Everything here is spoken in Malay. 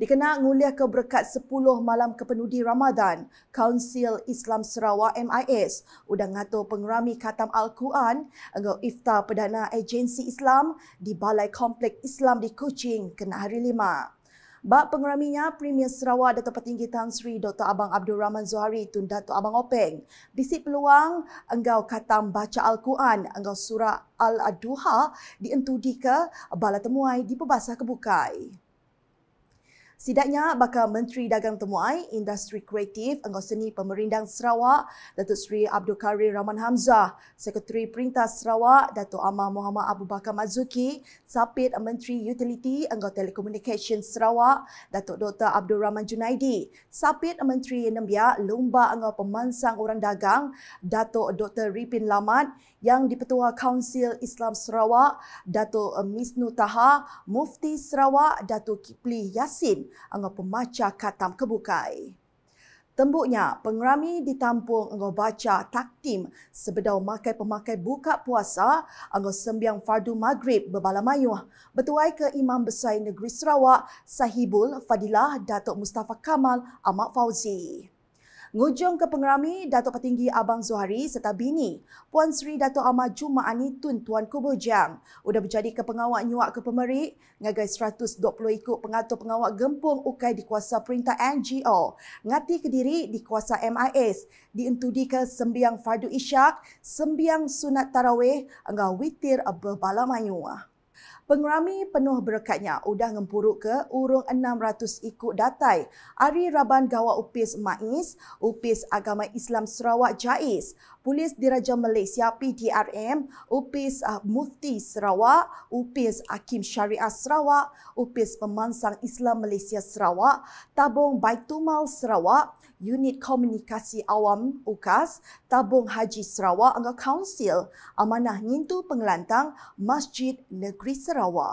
Dikenal ngulih ke berkat 10 malam kepenudi Ramadan, Kaunsil Islam Sarawak MIS udah ngatur pengerami khatam Al-Quran dengan iftar Perdana Agensi Islam di Balai Komplek Islam di Kuching kena hari lima. Bak pengeraminya Premier Sarawak Dato' Petinggi Tan Sri Dr. Abang Abdul Rahman Zuhari Tun Dato' Abang Openg bisik peluang engkau katam baca Al-Quran engkau surah Al-Aduha dientudi ke bala temuai di pebasah kebukai. Sidaknya bakal Menteri Dagang Temuai, Industri Kreatif, Anggota Seni Pemerindang Sarawak, Datuk Seri Abdul Karim Rahman Hamzah, Sekretari Perintah Sarawak, Datuk Amar Muhammad Abu Bakar Mazuki, Sapit Menteri Utility, Anggota Telecommunication Sarawak, Datuk Dr. Abdul Rahman Junaidi, Sapit Menteri Nembia, Lomba Anggota Pemansang Orang Dagang, Datuk Dr. Ripin Lamat, Yang Dipertua Kaunsil Islam Sarawak, Datuk Misnu Taha, Mufti Sarawak, Datuk Kipli Yasin, engkau pemaca katam kebukai. Tembuknya, pengrami ditampung engkau baca taktim sebedau makai pemakai buka puasa, engkau sembiang fardu maghrib berbala mayuh. Bertuai ke Imam Besar Negeri Sarawak, Sahibul Fadilah Datuk Mustafa Kamal Ahmad Fauzi. Ngujung ke pengerami Datuk Petinggi Abang Zuhari serta bini Puan Sri Datuk Amar Juma Anitun Tuan Kubu Jang sudah menjadi kepengawak nyuak ke pemerik ngagai 120 ikut pengatur pengawak gempung ukai di kuasa perintah NGO ngati kediri di kuasa MIS diuntudi ke sembiang Fardu Ishak sembiang sunat Taraweh enggak witir berbala Pengerami penuh berkatnya sudah ngempuruk ke urung 600 ikut datai. Ari Raban Gawa Upis Mais, Upis Agama Islam Sarawak Jais, Polis Diraja Malaysia PDRM, Upis ah, Mufti Sarawak, Upis Hakim Syariah Sarawak, Upis Pemansang Islam Malaysia Sarawak, Tabung Baitumal Sarawak, Unit Komunikasi Awam UKAS, Tabung Haji Sarawak Angka Kaunsil, Amanah nyintu Pengelantang, Masjid Negeri ริศรวา